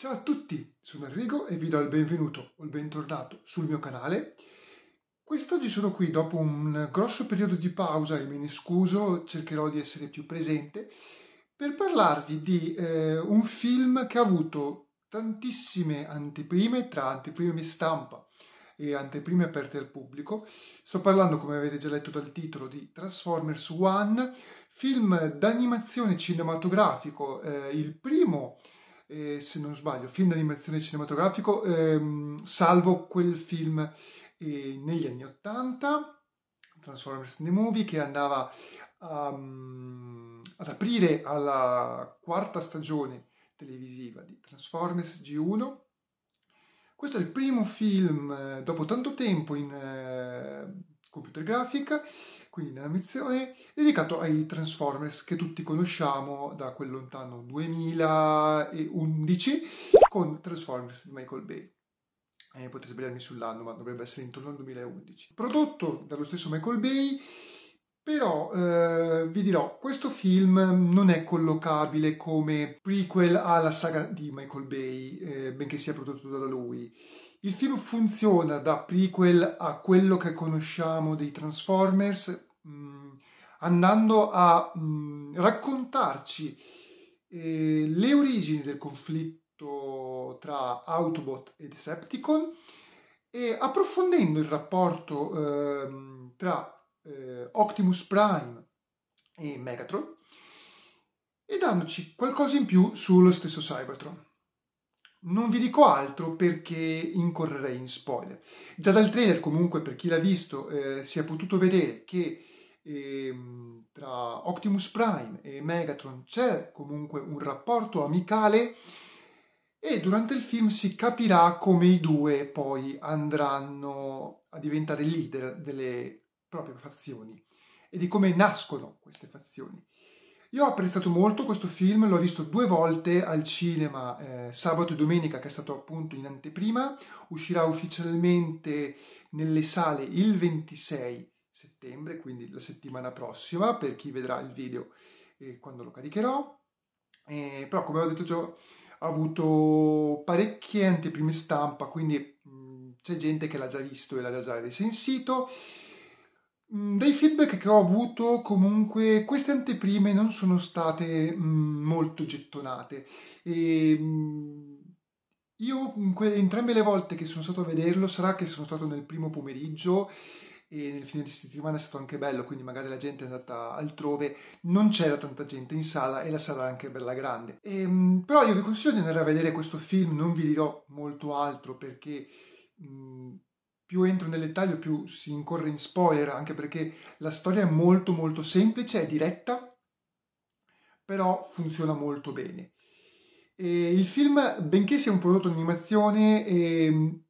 Ciao a tutti, sono Enrico e vi do il benvenuto o il bentornato sul mio canale. Quest'oggi sono qui dopo un grosso periodo di pausa e me ne scuso, cercherò di essere più presente per parlarvi di eh, un film che ha avuto tantissime anteprime tra anteprime stampa e anteprime aperte al pubblico. Sto parlando, come avete già letto dal titolo, di Transformers One, film d'animazione cinematografico, eh, il primo eh, eh, se non sbaglio, film d'animazione cinematografico, ehm, salvo quel film eh, negli anni 80, Transformers in The Movie, che andava um, ad aprire alla quarta stagione televisiva di Transformers G1. Questo è il primo film eh, dopo tanto tempo in eh, computer grafica quindi nella missione dedicato ai Transformers che tutti conosciamo da quel lontano 2011 con Transformers di Michael Bay. Eh, potrei sbagliarmi sull'anno, ma dovrebbe essere intorno al 2011. Prodotto dallo stesso Michael Bay, però eh, vi dirò, questo film non è collocabile come prequel alla saga di Michael Bay, eh, benché sia prodotto da lui. Il film funziona da prequel a quello che conosciamo dei Transformers, Mm, andando a mm, raccontarci eh, le origini del conflitto tra Autobot e Decepticon e approfondendo il rapporto ehm, tra eh, Optimus Prime e Megatron e dandoci qualcosa in più sullo stesso Cybertron. Non vi dico altro perché incorrerei in spoiler. Già dal trailer comunque per chi l'ha visto eh, si è potuto vedere che e, ehm, tra Optimus Prime e Megatron c'è comunque un rapporto amicale e durante il film si capirà come i due poi andranno a diventare leader delle proprie fazioni e di come nascono queste fazioni. Io ho apprezzato molto questo film, l'ho visto due volte al cinema eh, sabato e domenica che è stato appunto in anteprima, uscirà ufficialmente nelle sale il 26 settembre, quindi la settimana prossima, per chi vedrà il video eh, quando lo caricherò. Eh, però, come ho detto già, ha avuto parecchie anteprime stampa, quindi mh, mm, c'è gente che l'ha già visto e l'ha già risensito. Mh, mm, dai feedback che ho avuto, comunque, queste anteprime non sono state mh, mm, molto gettonate. E, io, que- entrambe le volte che sono stato a vederlo, sarà che sono stato nel primo pomeriggio e nel fine di settimana è stato anche bello, quindi magari la gente è andata altrove, non c'era tanta gente in sala e la sala è anche bella grande. E, ehm, però io vi consiglio di andare a vedere questo film, non vi dirò molto altro perché... Mh, mhmm, più entro nel dettaglio più si incorre in spoiler, anche perché la storia è molto molto semplice, è diretta, però funziona molto bene. E il film, benché sia un prodotto di animazione, ehm,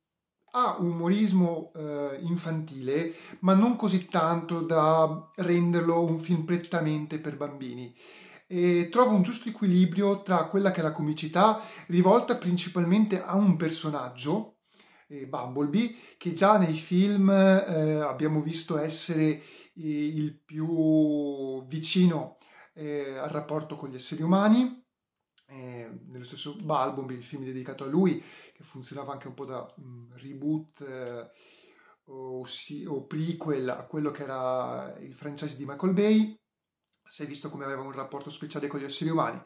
ha un umorismo eh, infantile, ma non così tanto da renderlo un film prettamente per bambini. E trova un giusto equilibrio tra quella che è la comicità, rivolta principalmente a un personaggio, eh, Bumblebee, che già nei film eh, abbiamo visto essere eh, il più vicino eh, al rapporto con gli esseri umani eh, nello stesso Balbum, il film dedicato a lui, che funzionava anche un po' da mh, mm, reboot eh, o, si, o, prequel a quello che era il franchise di Michael Bay, si è visto come aveva un rapporto speciale con gli esseri umani.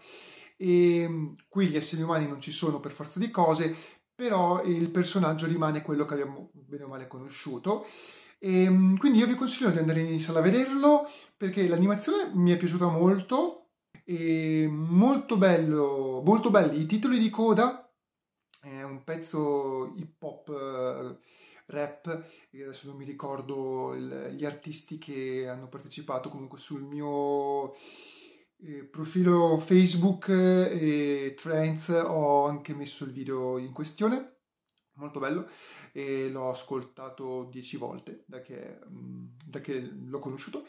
E, mm, qui gli esseri umani non ci sono per forza di cose, però il personaggio rimane quello che abbiamo bene o male conosciuto. E, mm, quindi io vi consiglio di andare in sala a vederlo perché l'animazione mi è piaciuta molto, e molto bello, molto belli i titoli di coda, è un pezzo hip hop eh, rap, adesso non mi ricordo il, gli artisti che hanno partecipato, comunque sul mio eh, profilo Facebook eh, e Trends ho anche messo il video in questione, molto bello, e l'ho ascoltato dieci volte da che, mm, da che l'ho conosciuto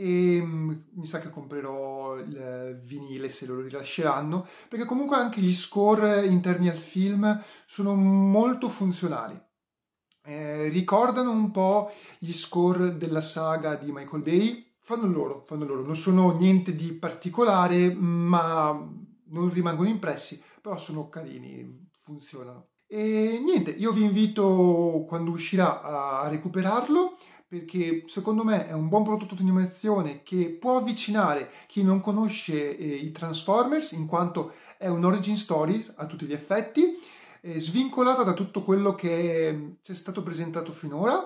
e mm, mi sa che comprerò il vinile se lo rilasceranno perché comunque anche gli score interni al film sono molto funzionali eh, ricordano un po' gli score della saga di Michael Bay fanno loro, fanno loro non sono niente di particolare ma non rimangono impressi però sono carini, funzionano e niente, io vi invito quando uscirà a recuperarlo perché secondo me è un buon prodotto di animazione che può avvicinare chi non conosce eh, i Transformers in quanto è un origin story a tutti gli effetti, eh, svincolata da tutto quello che mm, ci è stato presentato finora,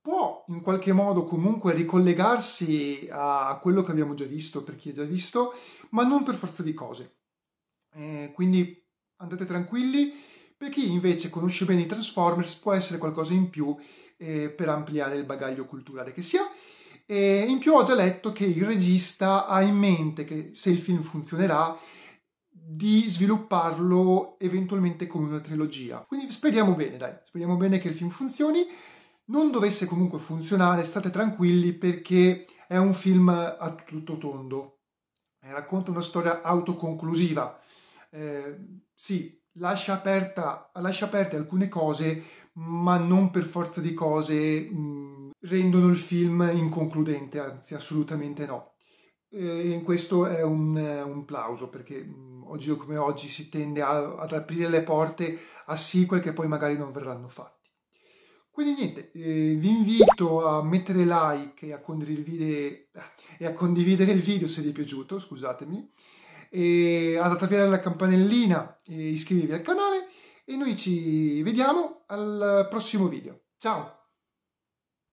può in qualche modo comunque ricollegarsi a quello che abbiamo già visto per chi è già visto, ma non per forza di cose. Eh, quindi andate tranquilli per chi invece conosce bene i Transformers può essere qualcosa in più eh, per ampliare il bagaglio culturale che si ha. E in più ho già letto che il regista ha in mente che se il film funzionerà di svilupparlo eventualmente come una trilogia. Quindi speriamo bene, dai, speriamo bene che il film funzioni. Non dovesse comunque funzionare, state tranquilli perché è un film a tutto tondo. racconta una storia autoconclusiva eh, sì, lascia, aperta, lascia aperte alcune cose, ma non per forza di cose mh, rendono il film inconcludente, anzi assolutamente no. Eh, e in questo è un, un plauso perché mh, oggi come oggi si tende a, ad aprire le porte a sequel che poi magari non verranno fatti. Quindi niente, eh, vi invito a mettere like e a, condividere, eh, e a condividere il video se vi è piaciuto, scusatemi, eh, andate a piare la campanellina e iscrivetevi al canale e noi ci vediamo al prossimo video. Ciao!